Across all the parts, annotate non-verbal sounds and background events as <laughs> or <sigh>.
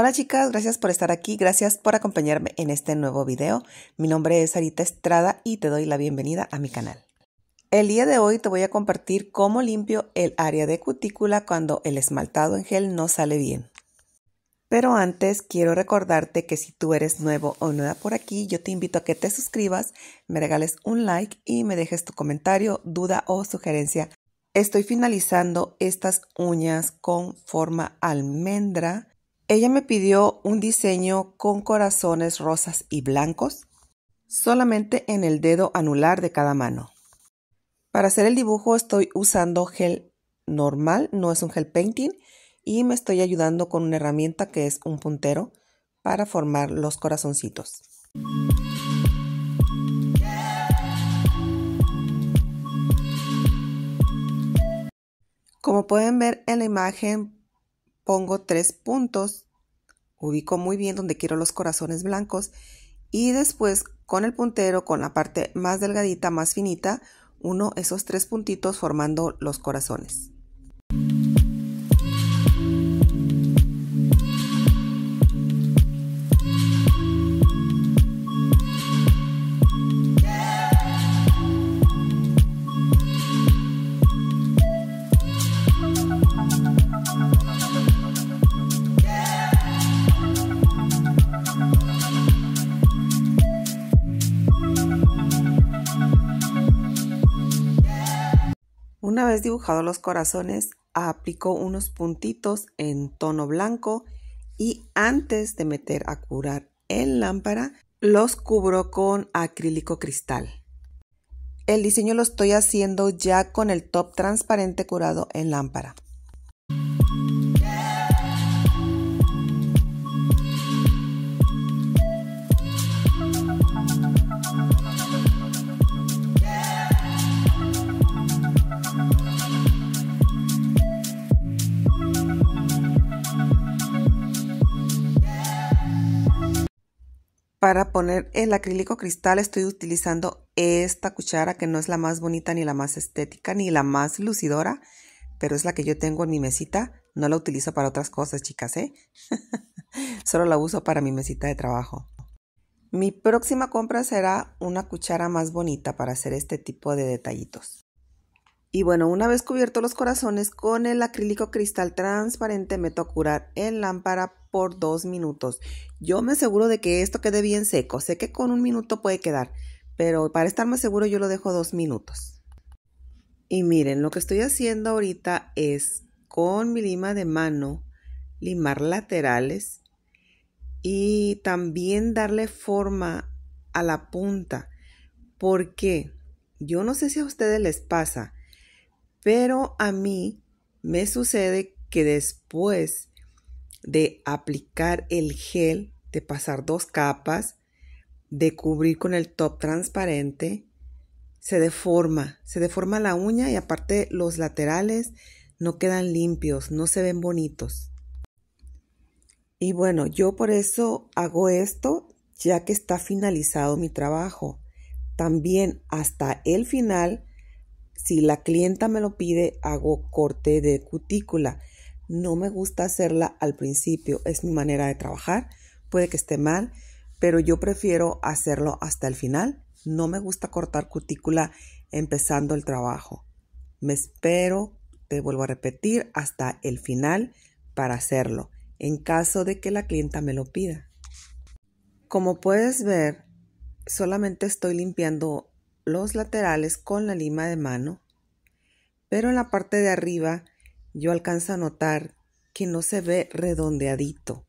Hola chicas, gracias por estar aquí, gracias por acompañarme en este nuevo video. Mi nombre es Sarita Estrada y te doy la bienvenida a mi canal. El día de hoy te voy a compartir cómo limpio el área de cutícula cuando el esmaltado en gel no sale bien. Pero antes quiero recordarte que si tú eres nuevo o nueva por aquí, yo te invito a que te suscribas, me regales un like y me dejes tu comentario, duda o sugerencia. Estoy finalizando estas uñas con forma almendra ella me pidió un diseño con corazones rosas y blancos, solamente en el dedo anular de cada mano. Para hacer el dibujo estoy usando gel normal, no es un gel painting, y me estoy ayudando con una herramienta que es un puntero para formar los corazoncitos. Como pueden ver en la imagen, pongo tres puntos, ubico muy bien donde quiero los corazones blancos y después con el puntero, con la parte más delgadita, más finita, uno esos tres puntitos formando los corazones. Una vez dibujados los corazones, aplicó unos puntitos en tono blanco y antes de meter a curar en lámpara, los cubro con acrílico cristal. El diseño lo estoy haciendo ya con el top transparente curado en lámpara. Para poner el acrílico cristal estoy utilizando esta cuchara que no es la más bonita ni la más estética ni la más lucidora, pero es la que yo tengo en mi mesita. No la utilizo para otras cosas, chicas, ¿eh? <laughs> Solo la uso para mi mesita de trabajo. Mi próxima compra será una cuchara más bonita para hacer este tipo de detallitos. Y bueno, una vez cubierto los corazones con el acrílico cristal transparente, meto a curar en lámpara por dos minutos. Yo me aseguro de que esto quede bien seco. Sé que con un minuto puede quedar, pero para estar más seguro yo lo dejo dos minutos. Y miren, lo que estoy haciendo ahorita es con mi lima de mano limar laterales y también darle forma a la punta. Porque yo no sé si a ustedes les pasa, pero a mí me sucede que después de aplicar el gel, de pasar dos capas, de cubrir con el top transparente, se deforma, se deforma la uña y aparte los laterales no quedan limpios, no se ven bonitos. Y bueno, yo por eso hago esto ya que está finalizado mi trabajo. También hasta el final si la clienta me lo pide, hago corte de cutícula. No me gusta hacerla al principio, es mi manera de trabajar, puede que esté mal, pero yo prefiero hacerlo hasta el final. No me gusta cortar cutícula empezando el trabajo. Me espero, te vuelvo a repetir, hasta el final para hacerlo, en caso de que la clienta me lo pida. Como puedes ver, solamente estoy limpiando los laterales con la lima de mano, pero en la parte de arriba yo alcanzo a notar que no se ve redondeadito.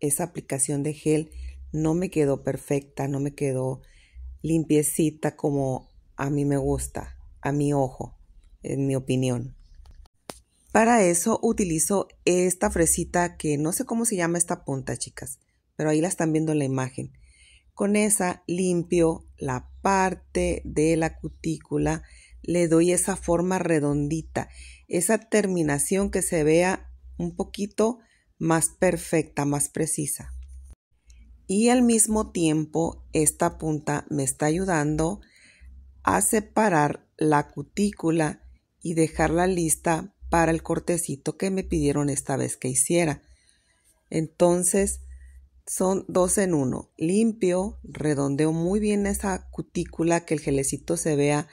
Esa aplicación de gel no me quedó perfecta, no me quedó limpiecita como a mí me gusta, a mi ojo, en mi opinión. Para eso utilizo esta fresita que no sé cómo se llama esta punta, chicas, pero ahí la están viendo en la imagen. Con esa limpio la parte de la cutícula, le doy esa forma redondita, esa terminación que se vea un poquito más perfecta, más precisa. Y al mismo tiempo, esta punta me está ayudando a separar la cutícula y dejarla lista para el cortecito que me pidieron esta vez que hiciera. Entonces, son dos en uno. Limpio, redondeo muy bien esa cutícula, que el gelecito se vea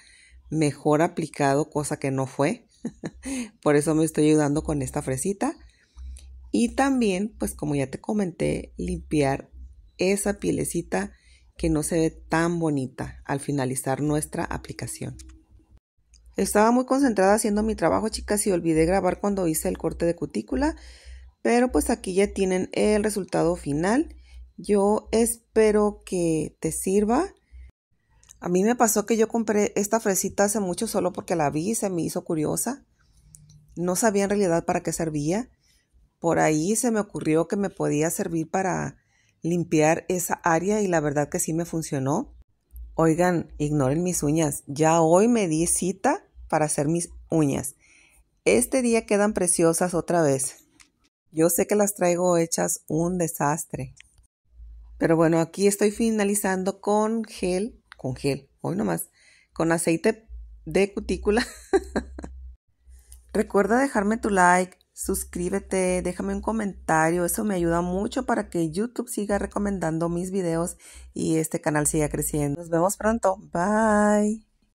mejor aplicado, cosa que no fue. <laughs> Por eso me estoy ayudando con esta fresita. Y también, pues como ya te comenté, limpiar esa pielecita que no se ve tan bonita al finalizar nuestra aplicación. Estaba muy concentrada haciendo mi trabajo, chicas, y olvidé grabar cuando hice el corte de cutícula. Pero pues aquí ya tienen el resultado final. Yo espero que te sirva. A mí me pasó que yo compré esta fresita hace mucho solo porque la vi y se me hizo curiosa. No sabía en realidad para qué servía. Por ahí se me ocurrió que me podía servir para limpiar esa área y la verdad que sí me funcionó. Oigan, ignoren mis uñas. Ya hoy me di cita para hacer mis uñas. Este día quedan preciosas otra vez. Yo sé que las traigo hechas un desastre. Pero bueno, aquí estoy finalizando con gel, con gel, hoy nomás, con aceite de cutícula. <laughs> Recuerda dejarme tu like, suscríbete, déjame un comentario, eso me ayuda mucho para que YouTube siga recomendando mis videos y este canal siga creciendo. Nos vemos pronto, bye.